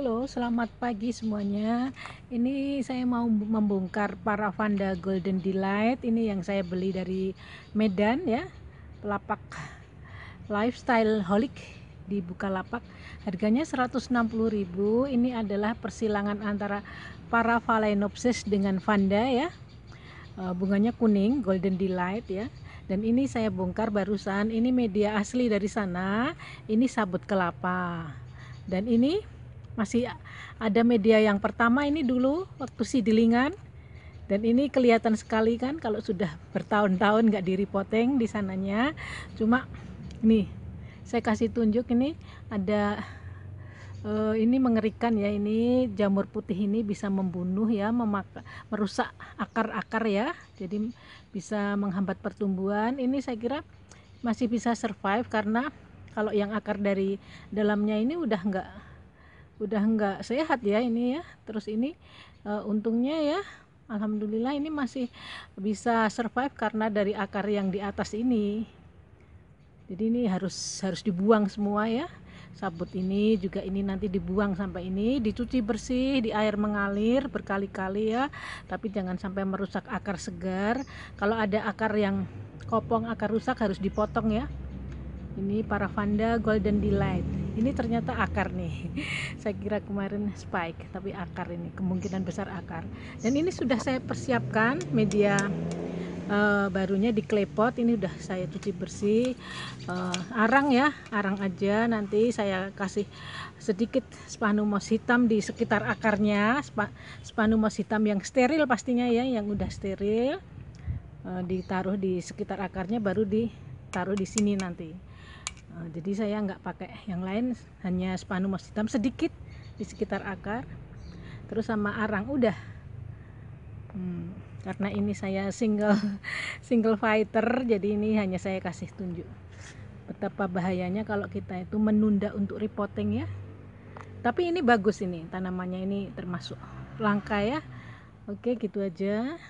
Halo, selamat pagi semuanya. Ini saya mau membongkar Paravanda Golden Delight. Ini yang saya beli dari Medan ya. Pelapak Lifestyle Holic di lapak. Harganya 160.000. Ini adalah persilangan antara para Phalaenopsis dengan Vanda ya. E, bunganya kuning, Golden Delight ya dan ini saya bongkar barusan ini media asli dari sana ini sabut kelapa dan ini masih ada media yang pertama ini dulu waktu si dilingan dan ini kelihatan sekali kan kalau sudah bertahun-tahun nggak diripoteng di sananya cuma nih saya kasih tunjuk ini ada uh, ini mengerikan ya ini jamur putih ini bisa membunuh ya memak merusak akar-akar ya jadi bisa menghambat pertumbuhan ini saya kira masih bisa survive karena kalau yang akar dari dalamnya ini udah nggak udah enggak sehat ya ini ya terus ini e, untungnya ya Alhamdulillah ini masih bisa survive karena dari akar yang di atas ini jadi ini harus harus dibuang semua ya sabut ini juga ini nanti dibuang sampai ini dicuci bersih di air mengalir berkali-kali ya tapi jangan sampai merusak akar segar kalau ada akar yang kopong akar rusak harus dipotong ya ini para Vanda golden delight ini ternyata akar nih saya kira kemarin spike tapi akar ini kemungkinan besar akar dan ini sudah saya persiapkan media uh, barunya di klepot ini udah saya cuci bersih uh, arang ya arang aja nanti saya kasih sedikit spanumos hitam di sekitar akarnya Spa, spanumos hitam yang steril pastinya ya yang udah steril uh, ditaruh di sekitar akarnya baru ditaruh di sini nanti Ah, jadi saya nggak pakai yang lain hanya masih hitam sedikit di sekitar akar terus sama arang udah hmm, karena ini saya single single fighter jadi ini hanya saya kasih tunjuk betapa bahayanya kalau kita itu menunda untuk repotting ya tapi ini bagus ini tanamannya ini termasuk langka ya oke gitu aja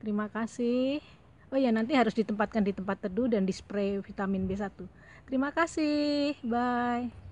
terima kasih Oh ya, nanti harus ditempatkan di tempat teduh dan dispray vitamin B1. Terima kasih. Bye.